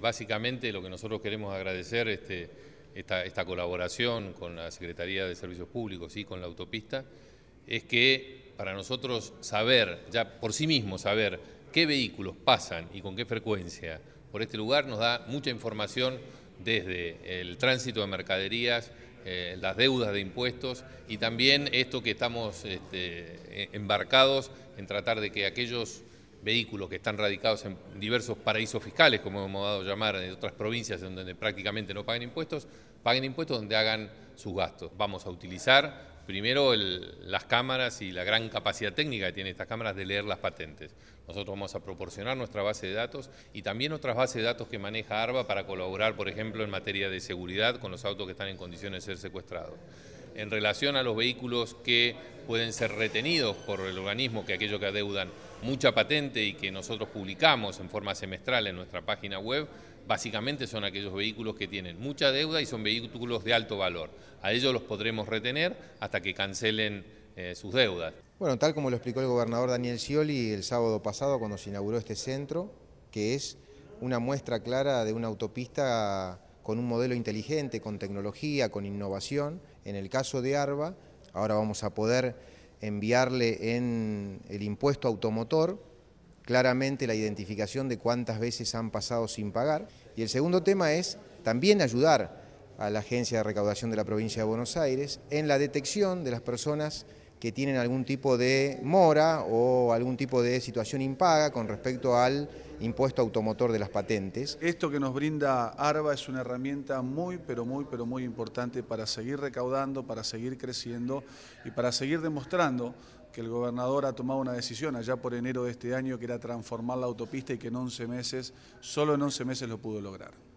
Básicamente lo que nosotros queremos agradecer este, esta, colaboración con la Secretaría de Servicios Públicos y con la autopista es que para nosotros saber, ya por sí mismo saber qué vehículos pasan y con qué frecuencia por este lugar nos da mucha información desde el tránsito de mercaderías, eh, las deudas de impuestos y también esto que estamos este, e-, embarcados en tratar de que aquellos vehículos que están radicados en diversos paraísos fiscales, como hemos dado a llamar, en otras provincias donde prácticamente no pagan impuestos, paguen impuestos donde hagan sus gastos. Vamos a utilizar primero las cámaras y la gran capacidad técnica que tienen estas cámaras de leer las patentes. Nosotros vamos a proporcionar nuestra base de datos y también otras bases de datos que maneja ARBA para colaborar, por ejemplo, en materia de seguridad con los autos que están en condiciones de ser secuestrados en relación a los vehículos que pueden ser retenidos por el organismo, que aquellos que adeudan mucha patente y que nosotros publicamos en forma semestral en nuestra página web, básicamente son aquellos vehículos que tienen mucha deuda y son vehículos de alto valor. A ellos los podremos retener hasta que cancelen eh, sus deudas. Bueno, tal como lo explicó el gobernador Daniel Scioli el sábado pasado cuando se inauguró este centro, que es una muestra clara de una autopista con un modelo inteligente, con tecnología, con innovación. En el caso de ARBA, ahora vamos a poder enviarle en el impuesto automotor claramente la identificación de cuántas veces han pasado sin pagar. Y el segundo tema es también ayudar a la Agencia de Recaudación de la Provincia de Buenos Aires en la detección de las personas que tienen algún tipo de mora o algún tipo de situación impaga con respecto al impuesto automotor de las patentes. Esto que nos brinda ARBA es una herramienta muy, pero muy, pero muy importante para seguir recaudando, para seguir creciendo y para seguir demostrando que el gobernador ha tomado una decisión allá por enero de este año que era transformar la autopista y que en 11 meses, solo en 11 meses lo pudo lograr.